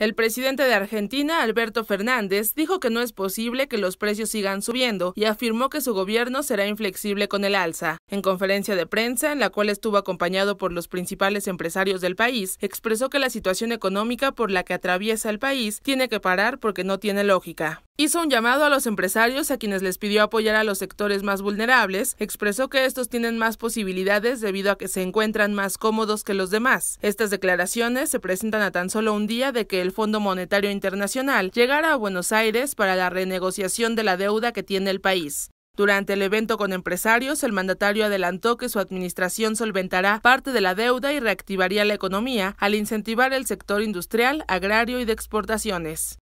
El presidente de Argentina, Alberto Fernández, dijo que no es posible que los precios sigan subiendo y afirmó que su gobierno será inflexible con el alza. En conferencia de prensa, en la cual estuvo acompañado por los principales empresarios del país, expresó que la situación económica por la que atraviesa el país tiene que parar porque no tiene lógica hizo un llamado a los empresarios a quienes les pidió apoyar a los sectores más vulnerables, expresó que estos tienen más posibilidades debido a que se encuentran más cómodos que los demás. Estas declaraciones se presentan a tan solo un día de que el Fondo Monetario Internacional llegara a Buenos Aires para la renegociación de la deuda que tiene el país. Durante el evento con empresarios, el mandatario adelantó que su administración solventará parte de la deuda y reactivaría la economía al incentivar el sector industrial, agrario y de exportaciones.